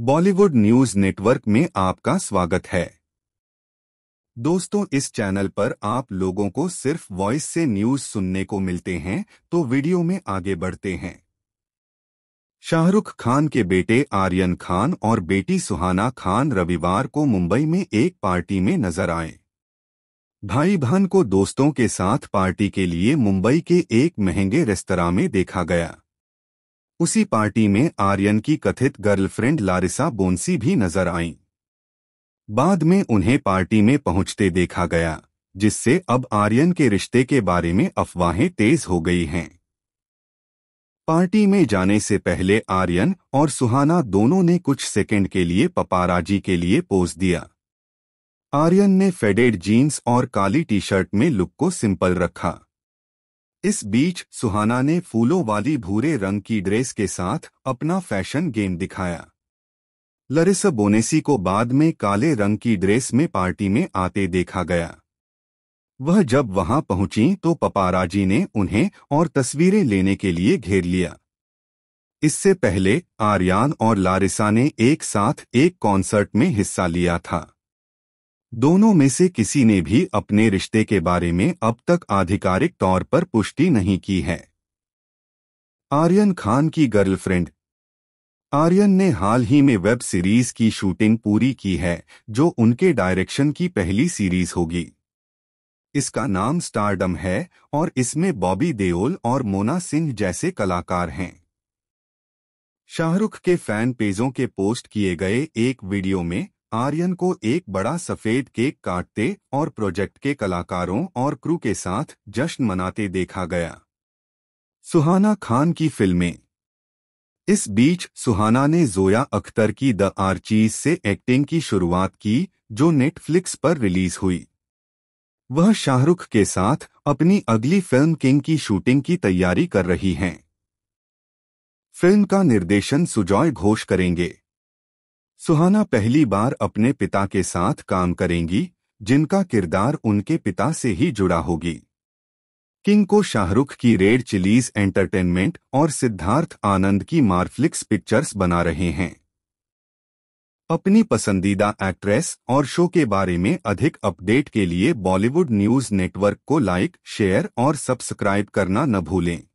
Bollywood news network में आपका स्वागत है दोस्तों इस चैनल पर आप लोगों को सिर्फ वॉइस से न्यूज सुनने को मिलते हैं तो वीडियो में आगे बढ़ते हैं शाहरुख खान के बेटे आर्यन खान और बेटी सुहाना खान रविवार को मुंबई में एक पार्टी में नजर आए भाई बहन को दोस्तों के साथ पार्टी के लिए मुंबई के एक महंगे रेस्तरा में देखा गया उसी पार्टी में आर्यन की कथित गर्लफ्रेंड लारिसा बोन्सी भी नजर आईं। बाद में उन्हें पार्टी में पहुंचते देखा गया जिससे अब आर्यन के रिश्ते के बारे में अफवाहें तेज हो गई हैं पार्टी में जाने से पहले आर्यन और सुहाना दोनों ने कुछ सेकंड के लिए पपाराजी के लिए पोज दिया आर्यन ने फेडेड जीन्स और काली टी शर्ट में लुक को सिंपल रखा इस बीच सुहाना ने फूलों वाली भूरे रंग की ड्रेस के साथ अपना फैशन गेम दिखाया लरिस बोनेसी को बाद में काले रंग की ड्रेस में पार्टी में आते देखा गया वह जब वहां पहुंची तो पपाराजी ने उन्हें और तस्वीरें लेने के लिए घेर लिया इससे पहले आर्यान और लारिसा ने एक साथ एक कॉन्सर्ट में हिस्सा लिया था दोनों में से किसी ने भी अपने रिश्ते के बारे में अब तक आधिकारिक तौर पर पुष्टि नहीं की है आर्यन खान की गर्लफ्रेंड आर्यन ने हाल ही में वेब सीरीज की शूटिंग पूरी की है जो उनके डायरेक्शन की पहली सीरीज होगी इसका नाम स्टारडम है और इसमें बॉबी देओल और मोना सिंह जैसे कलाकार हैं शाहरुख के फैन पेजों के पोस्ट किए गए एक वीडियो में आर्यन को एक बड़ा सफेद केक काटते और प्रोजेक्ट के कलाकारों और क्रू के साथ जश्न मनाते देखा गया सुहाना खान की फिल्में इस बीच सुहाना ने जोया अख्तर की द आर्चीज से एक्टिंग की शुरुआत की जो नेटफ्लिक्स पर रिलीज हुई वह शाहरुख के साथ अपनी अगली फिल्म किंग की शूटिंग की तैयारी कर रही हैं फिल्म का निर्देशन सुजॉय घोष करेंगे सुहाना पहली बार अपने पिता के साथ काम करेंगी जिनका किरदार उनके पिता से ही जुड़ा होगी किंग को शाहरुख की रेड चिलीज एंटरटेनमेंट और सिद्धार्थ आनंद की मारफ्लिक्स पिक्चर्स बना रहे हैं अपनी पसंदीदा एक्ट्रेस और शो के बारे में अधिक अपडेट के लिए बॉलीवुड न्यूज नेटवर्क को लाइक शेयर और सब्सक्राइब करना न भूलें